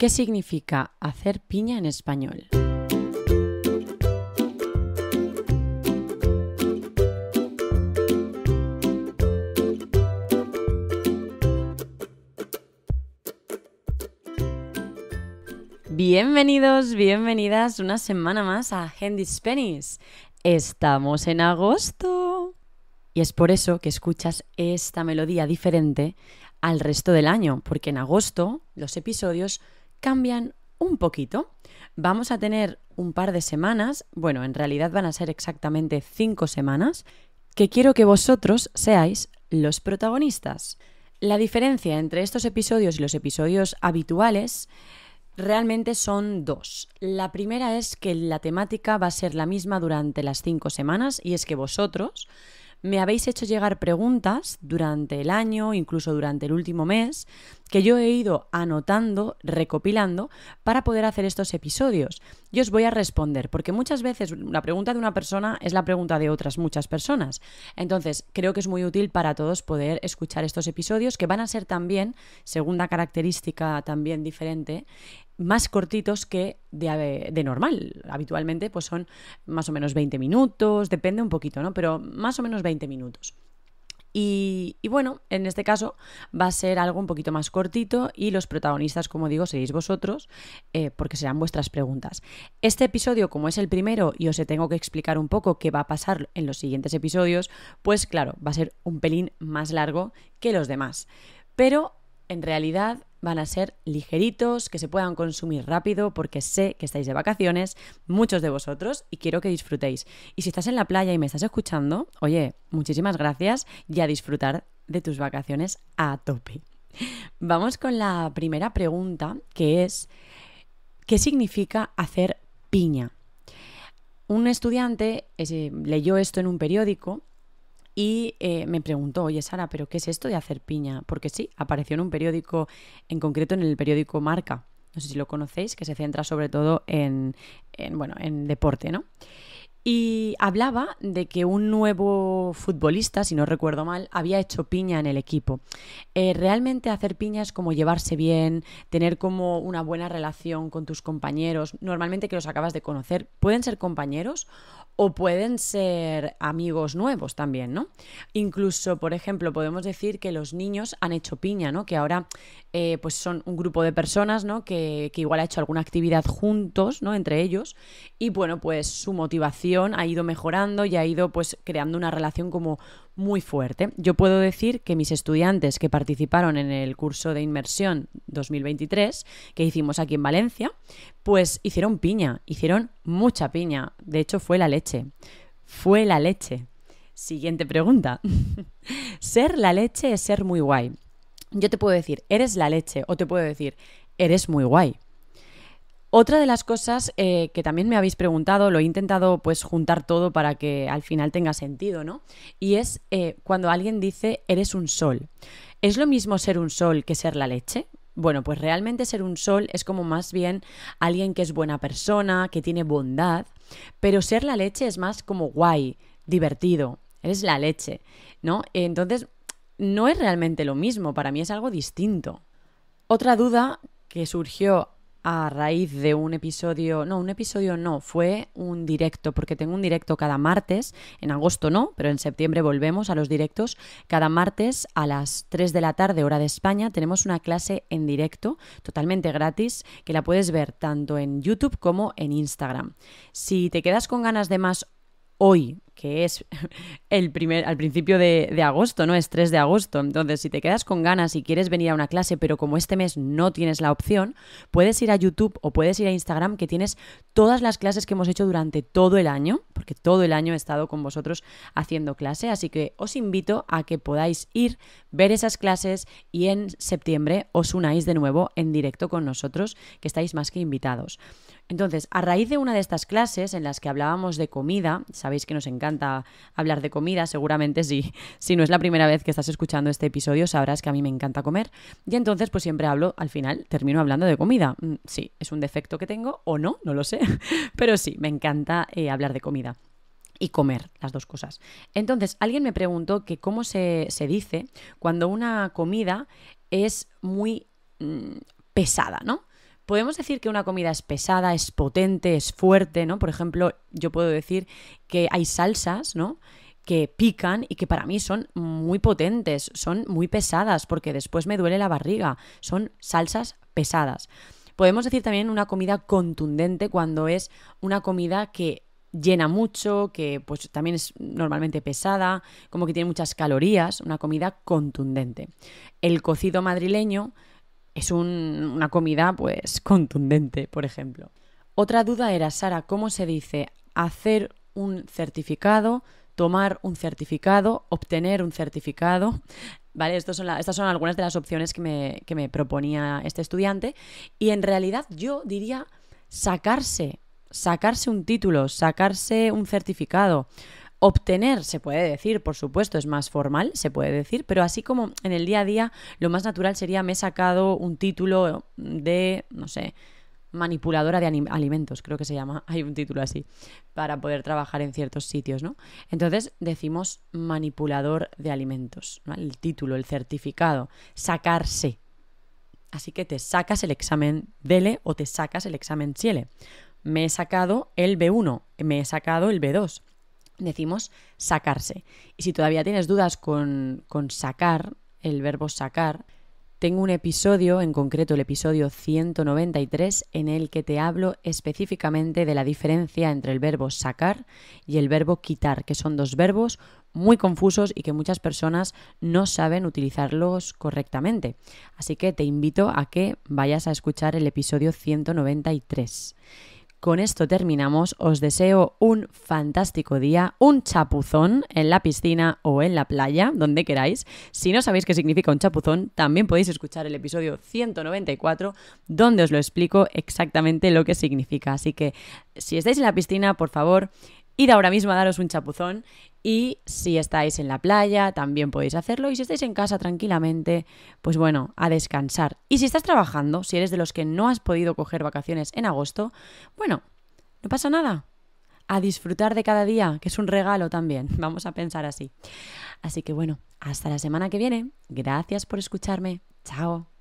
¿Qué significa hacer piña en español? Bienvenidos, bienvenidas una semana más a Handy Spennies. Estamos en agosto. Y es por eso que escuchas esta melodía diferente al resto del año, porque en agosto los episodios cambian un poquito. Vamos a tener un par de semanas, bueno, en realidad van a ser exactamente cinco semanas, que quiero que vosotros seáis los protagonistas. La diferencia entre estos episodios y los episodios habituales realmente son dos. La primera es que la temática va a ser la misma durante las cinco semanas y es que vosotros me habéis hecho llegar preguntas durante el año, incluso durante el último mes, que yo he ido anotando, recopilando, para poder hacer estos episodios. Y os voy a responder, porque muchas veces la pregunta de una persona es la pregunta de otras muchas personas. Entonces, creo que es muy útil para todos poder escuchar estos episodios, que van a ser también, segunda característica también diferente, más cortitos que de, de, normal. Habitualmente pues son más o menos 20 minutos, depende un poquito, ¿no? Pero más o menos 20 minutos. Y, bueno, en este caso va a ser algo un poquito más cortito y los protagonistas, como digo, seréis vosotros, eh, porque serán vuestras preguntas. Este episodio, como es el primero y os tengo que explicar un poco qué va a pasar en los siguientes episodios, pues claro, va a ser un pelín más largo que los demás. Pero en realidad van a ser ligeritos, que se puedan consumir rápido, porque sé que estáis de vacaciones, muchos de vosotros, y quiero que disfrutéis. Y si estás en la playa y me estás escuchando, oye, muchísimas gracias y a disfrutar de tus vacaciones a tope. Vamos con la primera pregunta, que es, ¿qué significa hacer piña? Un estudiante eh, leyó esto en un periódico y eh, me preguntó, oye Sara, ¿pero qué es esto de hacer piña? Porque sí, apareció en un periódico, en concreto en el periódico Marca, no sé si lo conocéis, que se centra sobre todo en, en bueno, en deporte, ¿no? y hablaba de que un nuevo futbolista, si no recuerdo mal, había hecho piña en el equipo. Eh, realmente hacer piña es como llevarse bien, tener como una buena relación con tus compañeros, normalmente que los acabas de conocer, pueden ser compañeros o pueden ser amigos nuevos también, ¿no? Incluso, por ejemplo, podemos decir que los niños han hecho piña, ¿no? Que ahora eh, pues son un grupo de personas, ¿no? Que, que igual ha hecho alguna actividad juntos, ¿no? Entre ellos. Y bueno, pues su motivación ha ido mejorando y ha ido pues creando una relación como muy fuerte. Yo puedo decir que mis estudiantes que participaron en el curso de inmersión 2023 que hicimos aquí en Valencia, pues hicieron piña, hicieron mucha piña. De hecho fue la leche. Fue la leche. Siguiente pregunta. ser la leche es ser muy guay. Yo te puedo decir, eres la leche o te puedo decir, eres muy guay. Otra de las cosas eh, que también me habéis preguntado, lo he intentado pues juntar todo para que al final tenga sentido, ¿no? Y es eh, cuando alguien dice eres un sol. ¿Es lo mismo ser un sol que ser la leche? Bueno, pues realmente ser un sol es como más bien alguien que es buena persona, que tiene bondad, pero ser la leche es más como guay, divertido, eres la leche, ¿no? Entonces, no es realmente lo mismo, para mí es algo distinto. Otra duda que surgió a raíz de un episodio, no, un episodio no, fue un directo, porque tengo un directo cada martes, en agosto no, pero en septiembre volvemos a los directos, cada martes a las 3 de la tarde, hora de España, tenemos una clase en directo, totalmente gratis, que la puedes ver tanto en YouTube como en Instagram. Si te quedas con ganas de más hoy que es el primer, al principio de, de, agosto, ¿no? Es 3 de agosto. Entonces, si te quedas con ganas y quieres venir a una clase, pero como este mes no tienes la opción, puedes ir a YouTube o puedes ir a Instagram, que tienes todas las clases que hemos hecho durante todo el año, porque todo el año he estado con vosotros haciendo clase. Así que os invito a que podáis ir, ver esas clases y en septiembre os unáis de nuevo en directo con nosotros, que estáis más que invitados. Entonces, a raíz de una de estas clases en las que hablábamos de comida, sabéis que nos encanta hablar de comida, seguramente si no es la primera vez que estás escuchando este episodio, sabrás que a mí me encanta comer. Y entonces, pues siempre hablo, al final termino hablando de comida. Mm, sí, es un defecto que tengo o no, no lo sé, pero sí, me encanta eh, hablar de comida y comer, las dos cosas. Entonces, alguien me preguntó que cómo se, dice cuando una comida es muy mm, pesada, ¿no? Podemos decir que una comida es pesada, es potente, es fuerte, ¿no? Por ejemplo, yo puedo decir que hay salsas, ¿no? que pican y que para mí son muy potentes, son muy pesadas porque después me duele la barriga, son salsas pesadas. Podemos decir también una comida contundente cuando es una comida que llena mucho, que pues también es normalmente pesada, como que tiene muchas calorías, una comida contundente. El cocido madrileño es una comida pues contundente, por ejemplo. Otra duda era, Sara, ¿cómo se dice hacer un certificado, tomar un certificado, obtener un certificado? ¿Vale? estas son algunas de las opciones que me, que me proponía este estudiante. Y en realidad yo diría sacarse, sacarse un título, sacarse un certificado obtener, se puede decir, por supuesto, es más formal, se puede decir, pero así como en el día a día, lo más natural sería me he sacado un título de, no sé, manipuladora de alimentos, creo que se llama, hay un título así, para poder trabajar en ciertos sitios, ¿no? Entonces decimos manipulador de alimentos, ¿no? el título, el certificado, sacarse. Así que te sacas el examen DELE o te sacas el examen ciele Me he sacado el B1, me he sacado el B2, decimos sacarse. Y si todavía tienes dudas con, con sacar, el verbo sacar, tengo un episodio, en concreto el episodio 193, en el que te hablo específicamente de la diferencia entre el verbo sacar y el verbo quitar, que son dos verbos muy confusos y que muchas personas no saben utilizarlos correctamente. Así que te invito a que vayas a escuchar el episodio 193. Con esto terminamos, os deseo un fantástico día, un chapuzón en la piscina o en la playa, donde queráis. Si no sabéis qué significa un chapuzón, también podéis escuchar el episodio 194, donde os lo explico exactamente lo que significa. Así que si estáis en la piscina, por favor, Id ahora mismo a daros un chapuzón y si estáis en la playa también podéis hacerlo y si estáis en casa tranquilamente, pues bueno, a descansar. Y si estás trabajando, si eres de los que no has podido coger vacaciones en agosto, bueno, no pasa nada. A disfrutar de cada día, que es un regalo también. Vamos a pensar así. Así que bueno, hasta la semana que viene. Gracias por escucharme. Chao.